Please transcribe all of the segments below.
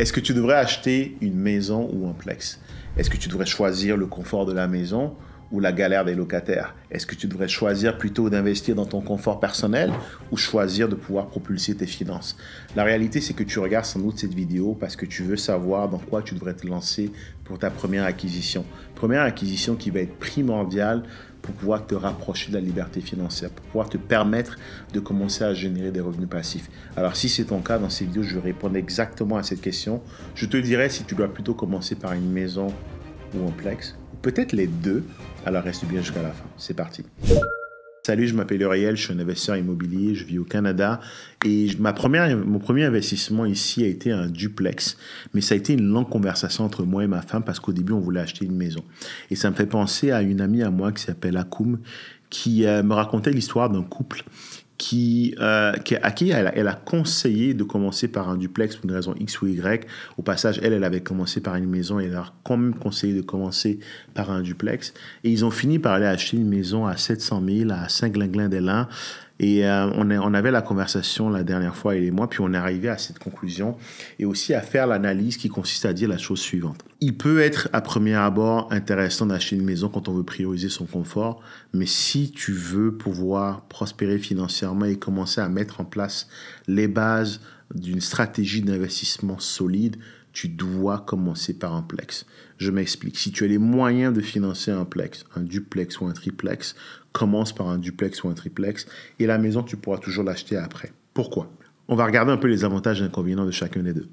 Est-ce que tu devrais acheter une maison ou un plex Est-ce que tu devrais choisir le confort de la maison ou la galère des locataires Est-ce que tu devrais choisir plutôt d'investir dans ton confort personnel ou choisir de pouvoir propulser tes finances La réalité, c'est que tu regardes sans doute cette vidéo parce que tu veux savoir dans quoi tu devrais te lancer pour ta première acquisition. Première acquisition qui va être primordiale pour pouvoir te rapprocher de la liberté financière, pour pouvoir te permettre de commencer à générer des revenus passifs. Alors si c'est ton cas, dans ces vidéos, je vais répondre exactement à cette question. Je te dirai si tu dois plutôt commencer par une maison ou un plex, peut-être les deux. Alors reste bien jusqu'à la fin. C'est parti. Salut, je m'appelle Uriel, je suis un investisseur immobilier, je vis au Canada et ma première, mon premier investissement ici a été un duplex, mais ça a été une longue conversation entre moi et ma femme parce qu'au début on voulait acheter une maison. Et ça me fait penser à une amie à moi qui s'appelle Akoum qui euh, me racontait l'histoire d'un couple qui, euh, qui, à qui elle a, conseillé de commencer par un duplex pour une raison X ou Y. Au passage, elle, elle avait commencé par une maison et elle a quand même conseillé de commencer par un duplex. Et ils ont fini par aller acheter une maison à 700 000 à Saint-Glinglin-des-Lins et euh, on, on, avait la conversation la dernière fois, elle et moi, puis on est arrivé à cette conclusion et aussi à faire l'analyse qui consiste à dire la chose suivante. Il peut être à premier abord intéressant d'acheter une maison quand on veut prioriser son confort, mais si tu veux pouvoir prospérer financièrement et commencer à mettre en place les bases d'une stratégie d'investissement solide, tu dois commencer par un plex. Je m'explique. Si tu as les moyens de financer un plex, un duplex ou un triplex, commence par un duplex ou un triplex et la maison, tu pourras toujours l'acheter après. Pourquoi On va regarder un peu les avantages et inconvénients de chacun des deux.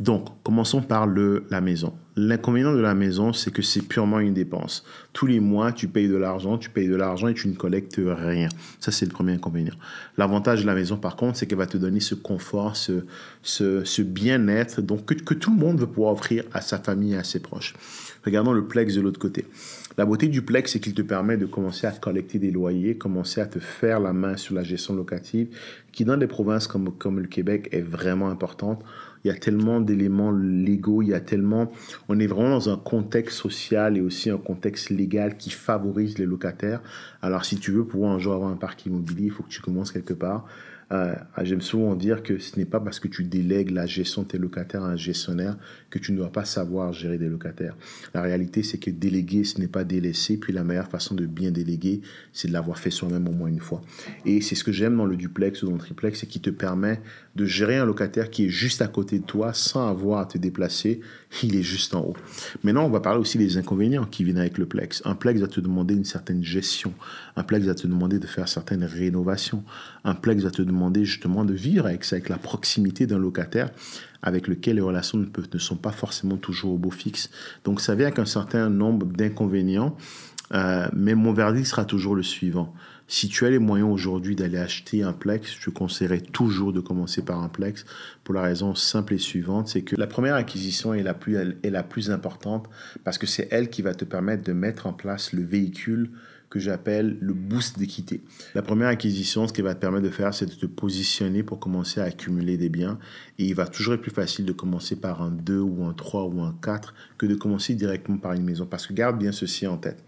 Donc, commençons par le, la maison. L'inconvénient de la maison, c'est que c'est purement une dépense. Tous les mois, tu payes de l'argent, tu payes de l'argent et tu ne collectes rien. Ça, c'est le premier inconvénient. L'avantage de la maison, par contre, c'est qu'elle va te donner ce confort, ce, bien-être donc que, tout le monde veut pouvoir offrir à sa famille et à ses proches. Regardons le plex de l'autre côté. La beauté du plex, c'est qu'il te permet de commencer à collecter des loyers, commencer à te faire la main sur la gestion locative, qui dans des provinces comme, comme le Québec est vraiment importante il y a tellement d'éléments légaux, il y a tellement, on est vraiment dans un contexte social et aussi un contexte légal qui favorise les locataires. Alors si tu veux pouvoir un jour avoir un parc immobilier, il faut que tu commences quelque part. J'aime souvent dire que ce n'est pas parce que tu délègues la gestion de tes locataires à un gestionnaire que tu ne dois pas savoir gérer des locataires. La réalité, c'est que déléguer, ce n'est pas délaisser. Puis la meilleure façon de bien déléguer, c'est de l'avoir fait soi-même au moins une fois. Et c'est ce que j'aime dans le duplex ou dans le triplex, c'est qui te permet de gérer un locataire qui est juste à côté de toi sans avoir à te déplacer. Il est juste en haut. Maintenant, on va parler aussi des inconvénients qui viennent avec le plex. Un plex va te demander une certaine gestion. Un plex va te demander de faire certaines rénovations. Un plex va te demander justement de vivre avec avec la proximité d'un locataire avec lequel les relations ne, peuvent, ne, sont pas forcément toujours au beau fixe. Donc ça vient avec un certain nombre d'inconvénients, euh, mais mon verdict sera toujours le suivant. Si tu as les moyens aujourd'hui d'aller acheter un plex, je conseillerais toujours de commencer par un plex pour la raison simple et suivante, c'est que la première acquisition est la plus, est la plus importante parce que c'est elle qui va te permettre de mettre en place le véhicule que j'appelle le boost d'équité. La première acquisition, ce qui va te permettre de faire, c'est de te positionner pour commencer à accumuler des biens. Et il va toujours être plus facile de commencer par un 2 ou un 3 ou un 4 que de commencer directement par une maison. Parce que garde bien ceci en tête.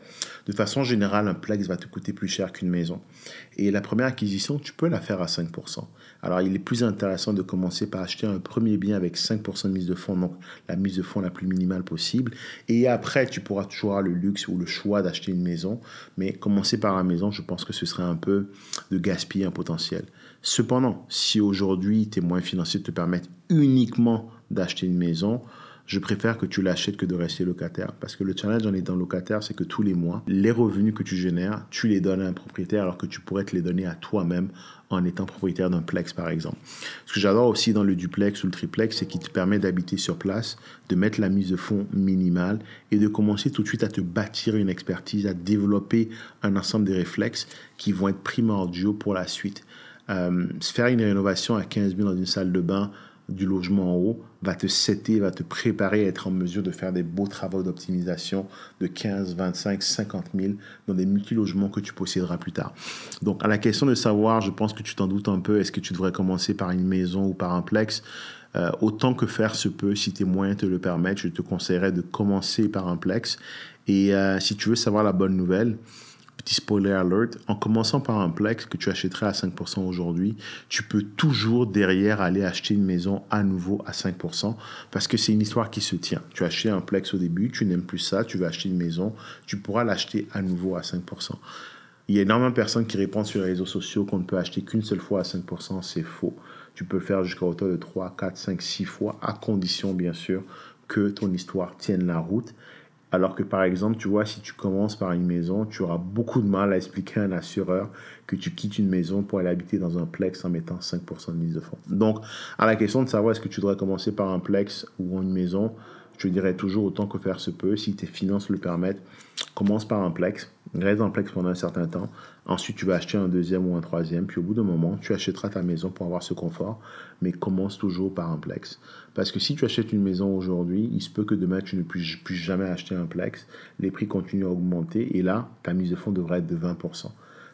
De façon générale, un plex va te coûter plus cher qu'une maison. Et la première acquisition, tu peux la faire à 5%. Alors il est plus intéressant de commencer par acheter un premier bien avec 5% de mise de fonds, donc la mise de fonds la plus minimale possible. Et après, tu pourras toujours avoir le luxe ou le choix d'acheter une maison. Mais commencer par la maison, je pense que ce serait un peu de gaspiller un potentiel. Cependant, si aujourd'hui tes moyens financiers te permettent uniquement d'acheter une maison, je préfère que tu l'achètes que de rester locataire. Parce que le challenge en étant locataire, c'est que tous les mois, les revenus que tu génères, tu les donnes à un propriétaire alors que tu pourrais te les donner à toi-même en étant propriétaire d'un plex, par exemple. Ce que j'adore aussi dans le duplex ou le triplex, c'est qu'il te permet d'habiter sur place, de mettre la mise de fonds minimale et de commencer tout de suite à te bâtir une expertise, à développer un ensemble de réflexes qui vont être primordiaux pour la suite. Euh, faire une rénovation à 15 000 dans une salle de bain, du logement en haut va te setter, va te préparer à être en mesure de faire des beaux travaux d'optimisation de 15, 25, 50 000 dans des multi-logements que tu posséderas plus tard. Donc à la question de savoir, je pense que tu t'en doutes un peu, est-ce que tu devrais commencer par une maison ou par un plex euh, autant que faire se peut, si tes moyens te le permettent, je te conseillerais de commencer par un plex. Et euh, si tu veux savoir la bonne nouvelle, petit spoiler alert, en commençant par un Plex que tu achèterais à 5% aujourd'hui, tu peux toujours derrière aller acheter une maison à nouveau à 5% parce que c'est une histoire qui se tient. Tu as acheté un Plex au début, tu n'aimes plus ça, tu veux acheter une maison, tu pourras l'acheter à nouveau à 5%. Il y a énormément de personnes qui répondent sur les réseaux sociaux qu'on ne peut acheter qu'une seule fois à 5%, c'est faux. Tu peux le faire jusqu'à hauteur de 3, 4, 5, 6 fois, à condition bien sûr que ton histoire tienne la route alors que par exemple, tu vois, si tu commences par une maison, tu auras beaucoup de mal à expliquer à un assureur que tu quittes une maison pour aller habiter dans un plex en mettant 5% de mise de fonds. Donc, à la question de savoir est-ce que tu devrais commencer par un plex ou une maison, je dirais toujours autant que faire se peut, si tes finances le permettent, commence par un plex, reste dans le plex pendant un certain temps, ensuite tu vas acheter un deuxième ou un troisième, puis au bout d'un moment, tu achèteras ta maison pour avoir ce confort, mais commence toujours par un plex. Parce que si tu achètes une maison aujourd'hui, il se peut que demain tu ne puisses, jamais acheter un plex, les prix continuent à augmenter, et là, ta mise de fonds devrait être de 20%.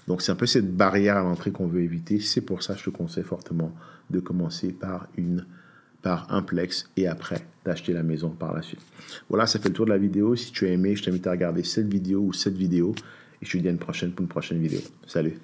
Donc c'est un peu cette barrière à l'entrée qu'on veut éviter, c'est pour ça que je te conseille fortement de commencer par une par un plex et après d'acheter la maison par la suite. Voilà, ça fait le tour de la vidéo. Si tu as aimé, je t'invite à regarder cette vidéo ou cette vidéo. Et je te dis à une prochaine pour une prochaine vidéo. Salut